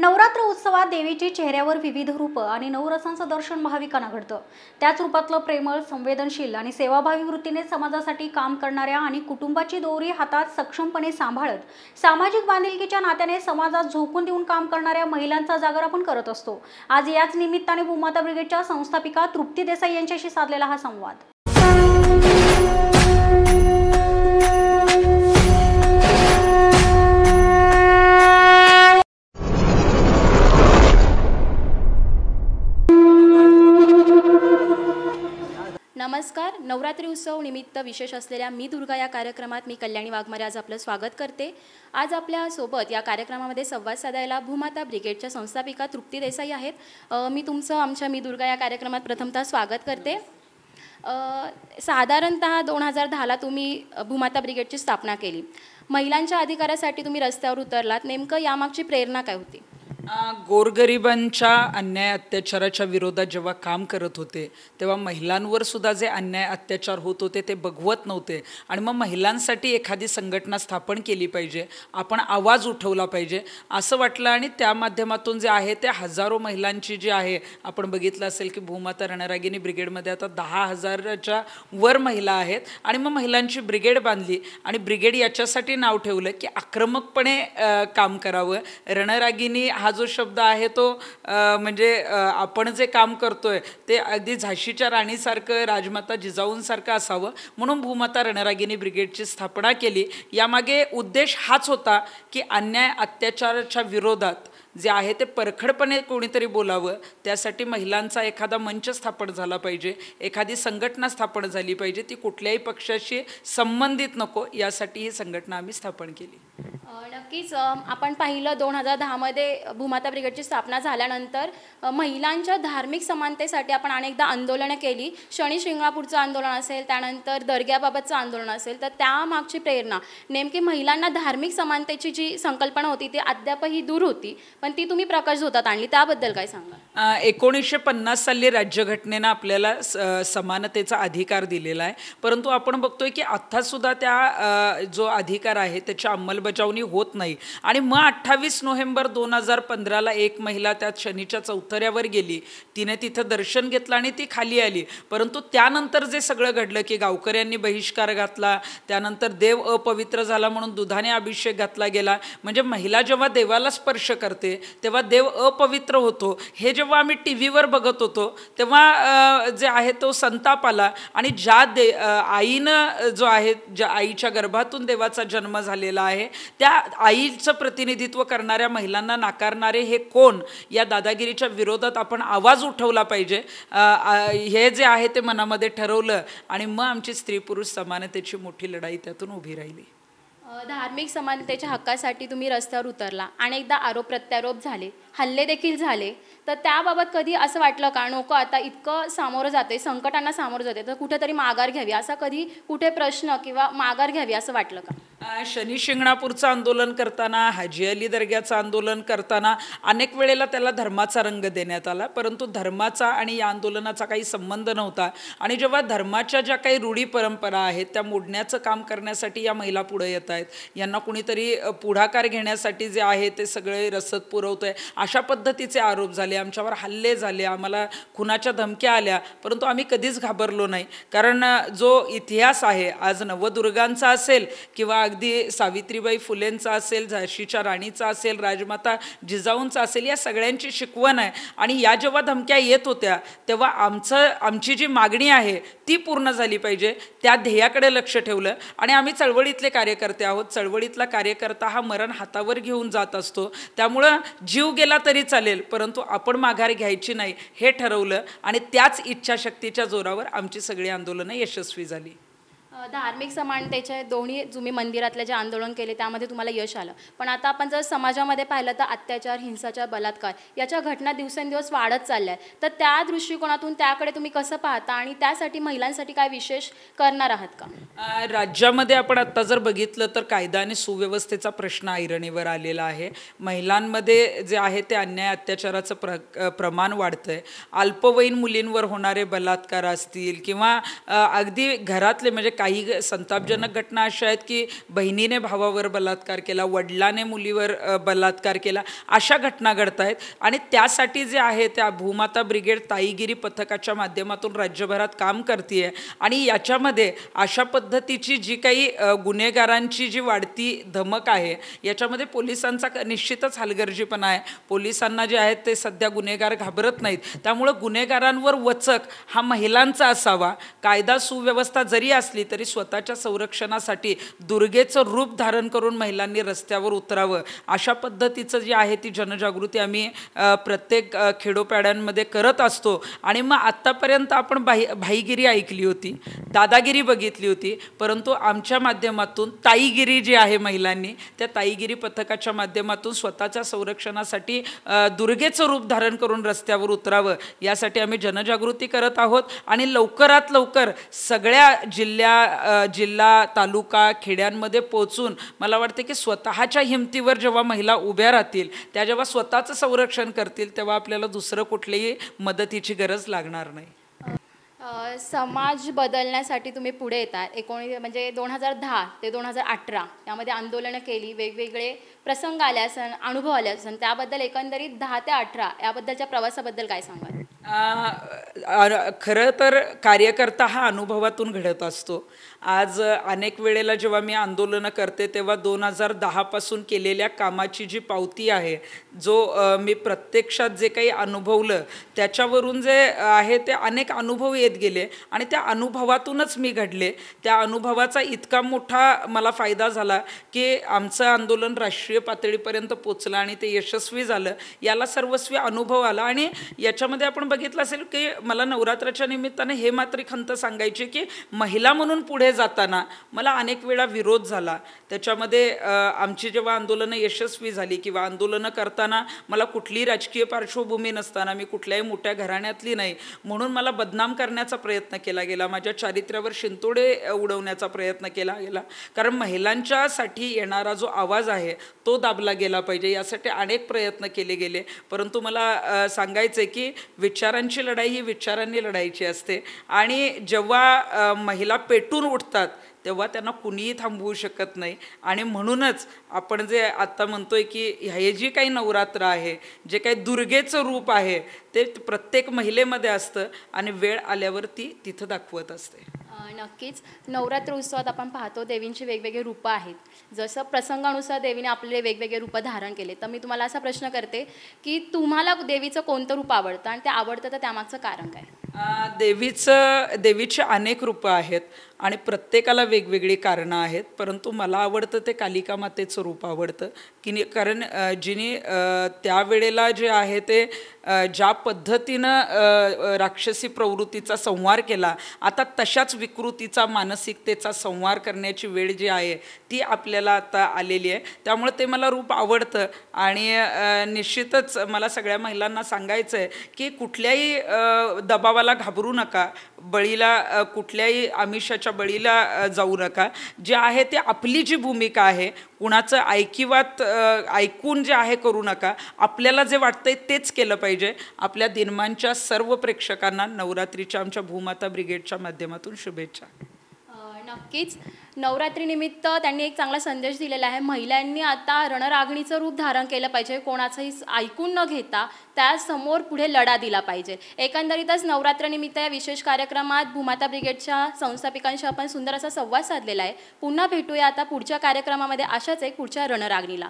नवरात्र उत्सवात देवीची चेहऱ्यावर विविध रूपं आणि नवरसांचं दर्शन भाविकांना घडतं त्याच रूपातलं प्रेमळ संवेदनशील आणि सेवाभावी वृत्तीने समाजासाठी काम करणाऱ्या आणि कुटुंबाची दोरी हातात सक्षमपणे सांभाळत सामाजिक बांधिलकीच्या नात्याने समाजात झोकून देऊन काम करणाऱ्या महिलांचा जागर आपण करत असतो आज याच निमित्ताने भूमाता ब्रिगेडच्या संस्थापिका तृप्ती देसाई यांच्याशी साधलेला हा संवाद नमस्कार नवरात्री उत्सव निमित्त विशेष असलेल्या मी दुर्गा या कार्यक्रमात मी कल्याणी वाघमारे आज आपलं स्वागत करते आज आपल्यासोबत या कार्यक्रमामध्ये संवाद साधायला भूमाता ब्रिगेडच्या संस्थापिका तृप्ती देसाई आहेत मी तुमचं आमच्या मी दुर्गा या कार्यक्रमात प्रथमतः स्वागत करते साधारणत दोन हजार दहाला तुम्ही भूमाता ब्रिगेडची स्थापना केली महिलांच्या अधिकारासाठी तुम्ही रस्त्यावर उतरलात नेमकं यामागची प्रेरणा काय होती गोरगरिबांच्या अन्याय अत्याचाराच्या विरोधात जेव्हा काम करत होते तेव्हा महिलांवर सुद्धा जे अन्याय अत्याचार होत होते ते बघवत नव्हते आणि मग महिलांसाठी एखादी संघटना स्थापन केली पाहिजे आपण आवाज उठवला पाहिजे असं वाटलं आणि त्या माध्यमातून जे आहे ते हजारो महिलांची जी आहे आपण बघितलं असेल की भूमाता रणरागिनी ब्रिगेडमध्ये आता दहा हजाराच्या वर महिला आहेत आणि मग महिलांची ब्रिगेड बांधली आणि ब्रिगेड याच्यासाठी नाव ठेवलं की आक्रमकपणे काम करावं रणरागिनी हा जो शब्द आहे तो म्हणजे आपण जे काम करतोय ते अगदी झाशीच्या राणीसारखं राजमाता जिजाऊंसारखं असावं म्हणून भूमाता रणरागिनी ब्रिगेडची स्थापना केली यामागे उद्देश हाच होता की अन्याय अत्याचाराच्या विरोधात जे आहे ते परखडपणे कोणीतरी बोलावं त्यासाठी महिलांचा एखादा मंच स्थापन झाला पाहिजे एखादी संघटना स्थापन झाली पाहिजे ती कुठल्याही पक्षाशी संबंधित नको यासाठी ही संघटना आम्ही स्थापन केली नक्कीच आपण पाहिलं दोन हजार दहामध्ये भूमाता ब्रिगेडची स्थापना झाल्यानंतर महिलांच्या धार्मिक समानतेसाठी आपण अनेकदा आंदोलनं केली शनी शिंगणापूरचं आंदोलन असेल त्यानंतर दर्ग्याबाबतचं आंदोलन असेल तर त्यामागची प्रेरणा नेमकी महिलांना धार्मिक समानतेची जी संकल्पना होती ती अद्यापही दूर होती पण पण ती तुम्ही प्रकाश होतात आणली त्याबद्दल काय सांगा एकोणीसशे पन्नास साली राज्यघटनेनं आपल्याला समानतेचा अधिकार दिलेला आहे परंतु आपण बघतोय की आत्तासुद्धा त्या जो अधिकार आहे त्याची अंमलबजावणी होत नाही आणि मग अठ्ठावीस नोव्हेंबर दोन हजार पंधराला एक महिला त्या शनीच्या चौथऱ्यावर गेली तिने तिथं दर्शन घेतलं आणि ती खाली आली परंतु त्यानंतर जे सगळं घडलं की गावकऱ्यांनी बहिष्कार घातला त्यानंतर देव अपवित्र झाला म्हणून दुधाने अभिषेक घातला गेला म्हणजे महिला जेव्हा देवाला स्पर्श करते तेव्हा देव अपवित्र होतो हे जेव्हा आम्ही टी व्हीवर बघत होतो तेव्हा जे आहे तो संताप आला आणि ज्या दे आईनं जो आहे ज्या आईच्या गर्भातून देवाचा जन्म झालेला आहे त्या आईचं प्रतिनिधित्व करणाऱ्या महिलांना नाकारणारे हे कोण या दादागिरीच्या विरोधात आपण आवाज उठवला पाहिजे हे जे आहे ते मनामध्ये ठरवलं आणि मग आमची स्त्री पुरुष समानतेची मोठी लढाई त्यातून उभी राहिली धार्मिक समानतेच्या हक्कासाठी तुम्ही रस्त्यावर उतरला अनेकदा आरोप प्रत्यारोप झाले हल्ले देखील झाले तर त्याबाबत कधी असं वाटलं का नको आता इतकं सामोरं जाते संकटांना सामोरं जाते तर कुठेतरी माघार घ्यावी असा कधी कुठे प्रश्न किंवा माघार घ्यावी असं वाटलं का शनी शिंगणापूरचं आंदोलन करताना हाजी अली दर्ग्याचं आंदोलन करताना अनेक वेळेला त्याला धर्माचा रंग देण्यात आला परंतु धर्माचा आणि या आंदोलनाचा काही संबंध नव्हता आणि जेव्हा धर्माच्या ज्या काही रूढी परंपरा आहेत त्या मोडण्याचं काम करण्यासाठी या महिला पुढे येत आहेत यांना कुणीतरी पुढाकार घेण्यासाठी जे आहे ते सगळे रसद पुरवतो आहे अशा पद्धतीचे आरोप झाले आमच्यावर हल्ले झाले आम्हाला खुनाच्या धमक्या आल्या परंतु आम्ही कधीच घाबरलो नाही कारण जो इतिहास आहे आज नवदुर्गांचा असेल किंवा अगदी सावित्रीबाई फुलेंचा असेल झाशीच्या राणीचा असेल राजमाता जिजाऊंचा असेल या सगळ्यांची शिकवण आहे आणि या जेव्हा धमक्या येत होत्या तेव्हा आमचं आमची जी मागणी आहे ती पूर्ण झाली पाहिजे त्या ध्येयाकडे लक्ष ठेवलं आणि आम्ही चळवळीतले कार्यकर्ते आहोत चळवळीतला कार्यकर्ता हा मरण हातावर घेऊन जात असतो त्यामुळं जीव गेला तरी चालेल परंतु आपण माघार घ्यायची नाही हे ठरवलं आणि त्याच इच्छाशक्तीच्या जोरावर आमची सगळी आंदोलनं यशस्वी झाली धार्मिक समानतेचे दोन्ही जुमी मंदिरातले जे आंदोलन केले त्यामध्ये तुम्हाला यश आलं पण आता आपण जर समाजामध्ये पाहिलं तर अत्याचार हिंसाचार बलात्कार याच्या घटना दिवसेंदिवस वाढत चालल्या आहेत तर त्या दृष्टिकोनातून त्याकडे तुम्ही कसं पाहता आणि त्यासाठी महिलांसाठी काय विशेष करणार आहात का राज्यामध्ये आपण आत्ता जर बघितलं तर कायदा आणि सुव्यवस्थेचा प्रश्न ऐरणीवर आलेला आहे महिलांमध्ये जे आहे ते अन्याय अत्याचाराचं प्र प्रमाण वाढतं आहे अल्पवयीन मुलींवर होणारे बलात्कार असतील किंवा अगदी घरातले म्हणजे काय काही संतापजनक घटना अशा आहेत की बहिणीने भावावर बलात्कार केला वडिलाने मुलीवर बलात्कार केला अशा घटना घडत आहेत आणि त्यासाठी जे आहे त्या भूमाता ब्रिगेड ताईगिरी पथकाच्या माध्यमातून राज्यभरात काम करते आहे आणि याच्यामध्ये अशा पद्धतीची जी काही गुन्हेगारांची जी वाढती धमक आहे याच्यामध्ये पोलिसांचा निश्चितच हलगर्जीपणा आहे पोलिसांना जे आहेत ते सध्या गुन्हेगार घाबरत नाहीत त्यामुळं गुन्हेगारांवर वचक हा महिलांचा असावा कायदा सुव्यवस्था जरी असली तरी तरी स्वतःच्या संरक्षणासाठी दुर्गेचं रूप धारण करून महिलांनी रस्त्यावर उतरावं अशा पद्धतीचं जे आहे ती जनजागृती आम्ही प्रत्येक खेडोपाड्यांमध्ये करत असतो आणि मग आत्तापर्यंत आपण भाई भाईगिरी ऐकली होती दादागिरी बघितली होती परंतु आमच्या माध्यमातून ताईगिरी जी आहे महिलांनी त्या ताईगिरी पथकाच्या माध्यमातून स्वतःच्या संरक्षणासाठी दुर्गेचं रूप धारण करून रस्त्यावर उतरावं यासाठी आम्ही जनजागृती करत आहोत आणि लवकरात लवकर सगळ्या जिल्ह्या त्या जिल्हा तालुका खेड्यांमध्ये पोचून मला वाटते की स्वतःच्या हिमतीवर जेव्हा महिला उभ्या राहतील त्या जेव्हा स्वतःचं संरक्षण करतील तेव्हा आपल्याला दुसरं कुठलीही मदतीची गरज लागणार नाही समाज बदलण्यासाठी तुम्ही पुढे येतात एकोणी म्हणजे दोन हजार दहा ते दोन हजार अठरा यामध्ये आंदोलनं केली वेगवेगळे प्रसंग आले असन अनुभव आले असन त्याबद्दल एकंदरीत दहा ते अठरा याबद्दलच्या प्रवासाबद्दल काय सांगाल खरं तर कार्यकर्ता हा अनुभवातून घडत असतो आज अनेक वेळेला जेव्हा मी आंदोलनं करते तेव्हा दोन हजार दहापासून केलेल्या कामाची जी पावती आहे जो मी प्रत्यक्षात जे काही अनुभवलं त्याच्यावरून जे आहे ते अनेक अनुभव येत गेले आणि त्या अनुभवातूनच मी घडले त्या अनुभवाचा इतका मोठा मला फायदा झाला की आमचं आंदोलन राष्ट्रीय पातळीपर्यंत पोचलं आणि ते यशस्वी झालं याला सर्वस्वी अनुभव आला आणि याच्यामध्ये आपण बघितलं असेल की मला नवरात्राच्या निमित्ताने हे मात्र खंत सांगायची की महिला म्हणून पुढे पुढे जाताना मला अनेक वेळा विरोध झाला त्याच्यामध्ये आमची जेव्हा आंदोलनं यशस्वी झाली किंवा आंदोलनं करताना मला कुठली राजकीय पार्श्वभूमी नसताना मी कुठल्याही मोठ्या घराण्यातली नाही म्हणून मला बदनाम करण्याचा प्रयत्न केला गेला माझ्या चारित्र्यावर शिंतोडे उडवण्याचा प्रयत्न केला गेला कारण महिलांच्यासाठी येणारा जो आवाज आहे तो दाबला गेला पाहिजे यासाठी अनेक प्रयत्न केले गेले परंतु मला सांगायचं की विचारांची लढाई ही विचारांनी लढायची असते आणि जेव्हा महिला पेटून उठतात तेव्हा त्यांना कुणीही थांबवू शकत नाही आणि म्हणूनच आपण जे आत्ता म्हणतोय की हे जी काही नवरात्र आहे जे काही दुर्गेचं रूप आहे ते प्रत्येक महिलेमध्ये असतं आणि वेळ आल्यावर ती तिथं दाखवत असते नक्कीच नवरात्र उत्सवात आपण पाहतो देवींची वेगवेगळे रूप आहेत जसं प्रसंगानुसार देवीने आपले वेगवेगळे रूप धारण केले तर मी तुम्हाला असा प्रश्न करते की तुम्हाला देवीचं कोणतं रूप आवडतं आणि ते आवडतं तर त्यामागचं कारण काय देवीचं देवीचे अनेक रूपं आहेत आणि प्रत्येकाला वेगवेगळी कारणं आहेत परंतु मला आवडतं ते कालिका मातेचं रूप आवडतं की कारण जिने त्यावेळेला जे आहे ते ज्या पद्धतीनं राक्षसी प्रवृत्तीचा संवार केला आता तशाच विकृतीचा मानसिकतेचा संवार करण्याची वेळ जी आहे ती आपल्याला आता आलेली आहे त्यामुळे ते मला रूप आवडतं आणि निश्चितच मला सगळ्या महिलांना सांगायचं आहे की कुठल्याही दबावाला घाबरू नका बळीला कुठल्याही आमिषाच्या बळीला जाऊ नका जे आहे ते आपली जी भूमिका आहे कुणाचं ऐकिवात ऐकून जे आहे करू नका आपल्याला जे वाटतंय तेच केलं पाहिजे आपल्या दिनमानच्या सर्व प्रेक्षकांना नवरात्रीच्या आमच्या भूमाता ब्रिगेडच्या माध्यमातून शुभेच्छा नक्कीच नवरात्रीनिमित्त त्यांनी एक चांगला संदेश दिलेला आहे महिलांनी आता रणरागणीचं रूप धारण केलं पाहिजे कोणाचंही ऐकून न घेता त्यासमोर पुढे लढा दिला पाहिजे एकंदरीतच नवरात्रनिमित्त या विशेष कार्यक्रमात भूमाता ब्रिगेडच्या संस्थापिकांशी आपण सुंदर असा संवाद साधलेला आहे पुन्हा भेटूया आता पुढच्या कार्यक्रमामध्ये अशाच एक पुढच्या रणरागणीला